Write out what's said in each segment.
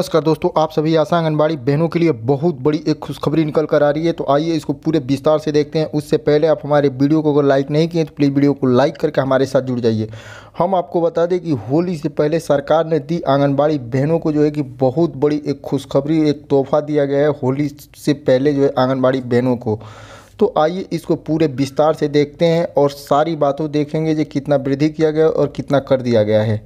नमस्कार दोस्तों आप सभी आशा आंगनबाड़ी बहनों के लिए बहुत बड़ी एक खुशखबरी निकल कर आ रही है तो आइए इसको पूरे विस्तार से देखते हैं उससे पहले आप हमारे वीडियो को अगर लाइक नहीं किए तो प्लीज़ वीडियो को लाइक करके हमारे साथ जुड़ जाइए हम आपको बता दें कि होली से पहले सरकार ने दी आंगनबाड़ी बहनों को जो है कि बहुत बड़ी एक खुशखबरी एक तोहफा दिया गया है होली से पहले जो है आंगनबाड़ी बहनों को तो आइए इसको पूरे विस्तार से देखते हैं और सारी बातों देखेंगे कि कितना वृद्धि किया गया और कितना कर दिया गया है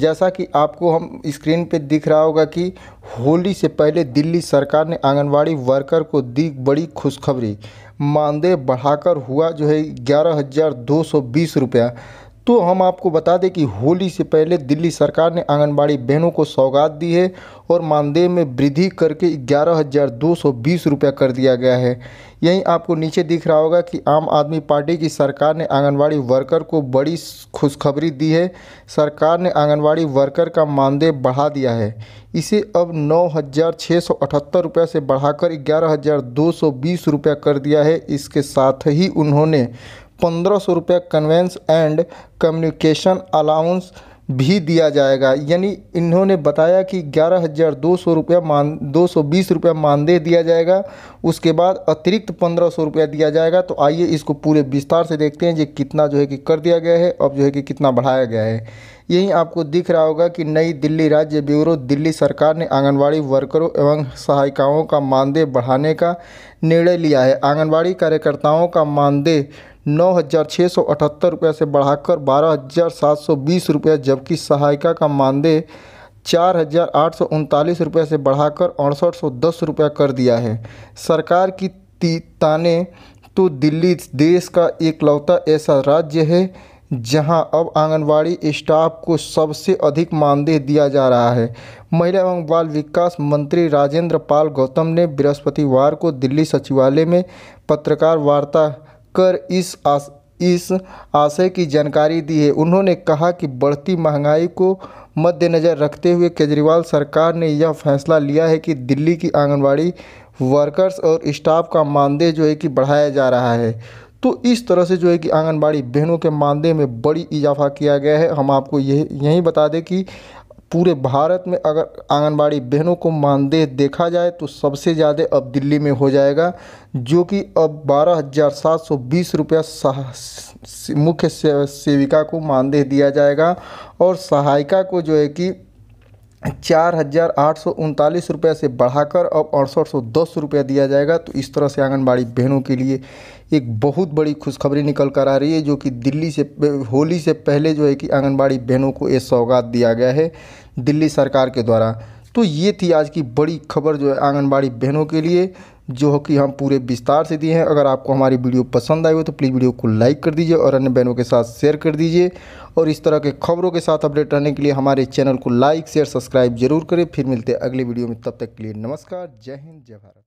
जैसा कि आपको हम स्क्रीन पे दिख रहा होगा कि होली से पहले दिल्ली सरकार ने आंगनवाड़ी वर्कर को दी बड़ी खुशखबरी मानदेय बढ़ाकर हुआ जो है ग्यारह हज़ार दो सौ बीस रुपया तो हम आपको बता दें कि होली से पहले दिल्ली सरकार ने आंगनबाड़ी बहनों को सौगात दी है और मानदेय में वृद्धि करके ग्यारह हज़ार दो सौ बीस रुपया कर दिया गया है यहीं आपको नीचे दिख रहा होगा कि आम आदमी पार्टी की सरकार ने आंगनबाड़ी वर्कर को बड़ी खुशखबरी दी है सरकार ने आंगनबाड़ी वर्कर का मानदेय बढ़ा दिया है इसे अब नौ हज़ार छः सौ अठहत्तर रुपये से बढ़ाकर ग्यारह हज़ार दो सौ बीस रुपया कर दिया है इसके साथ ही उन्होंने पंद्रह सौ रुपया कन्वेंस एंड कम्युनिकेशन अलाउंस भी दिया जाएगा यानी इन्होंने बताया कि ग्यारह हज़ार दो सौ रुपया मान दो सौ बीस रुपये मानदेय दिया जाएगा उसके बाद अतिरिक्त पंद्रह सौ रुपया दिया जाएगा तो आइए इसको पूरे विस्तार से देखते हैं कि कितना जो है कि कर दिया गया है अब जो है कि कितना बढ़ाया गया है यही आपको दिख रहा होगा कि नई दिल्ली राज्य ब्यूरो दिल्ली सरकार ने आंगनबाड़ी वर्करों एवं सहायिकाओं का मानदेय बढ़ाने का निर्णय लिया है आंगनबाड़ी कार्यकर्ताओं का मानदेय नौ हज़ार सौ अठहत्तर रुपये से बढ़ाकर बारह हज़ार सात सौ बीस रुपये जबकि सहायिका का मानदेय चार हज़ार आठ सौ उनतालीस रुपये से बढ़ाकर अड़सठ सौ दस रुपये कर दिया है सरकार की ताने तो दिल्ली देश का एकलौता ऐसा राज्य है जहां अब आंगनवाड़ी स्टाफ को सबसे अधिक मानदेय दिया जा रहा है महिला एवं बाल विकास मंत्री राजेंद्र पाल गौतम ने बृहस्पतिवार को दिल्ली सचिवालय में पत्रकार वार्ता कर इस आस इस आशय की जानकारी दी है उन्होंने कहा कि बढ़ती महंगाई को मद्देनज़र रखते हुए केजरीवाल सरकार ने यह फैसला लिया है कि दिल्ली की आंगनवाड़ी वर्कर्स और स्टाफ का मानदेय जो है कि बढ़ाया जा रहा है तो इस तरह से जो है कि आंगनबाड़ी बहनों के मानदेय में बड़ी इजाफा किया गया है हम आपको यही यही बता दें कि पूरे भारत में अगर आंगनबाड़ी बहनों को मानदेय देखा जाए तो सबसे ज़्यादा अब दिल्ली में हो जाएगा जो कि अब बारह हज़ार सात सौ बीस रुपया मुख्य सेविका को मानदेय दिया जाएगा और सहायिका को जो है कि चार हज़ार आठ सौ उनतालीस रुपये से बढ़ाकर अब अड़सठ सौ दस रुपये दिया जाएगा तो इस तरह से आंगनबाड़ी बहनों के लिए एक बहुत बड़ी खुशखबरी निकल कर आ रही है जो कि दिल्ली से होली से पहले जो है कि आंगनबाड़ी बहनों को ये सौगात दिया गया है दिल्ली सरकार के द्वारा तो ये थी आज की बड़ी खबर जो है आंगनबाड़ी बहनों के लिए जो कि हम पूरे विस्तार से दिए हैं अगर आपको हमारी वीडियो पसंद आई हो तो प्लीज़ वीडियो को लाइक कर दीजिए और अन्य बहनों के साथ शेयर कर दीजिए और इस तरह के खबरों के साथ अपडेट रहने के लिए हमारे चैनल को लाइक शेयर सब्सक्राइब जरूर करें फिर मिलते हैं अगले वीडियो में तब तक के लिए नमस्कार जय हिंद जय भारत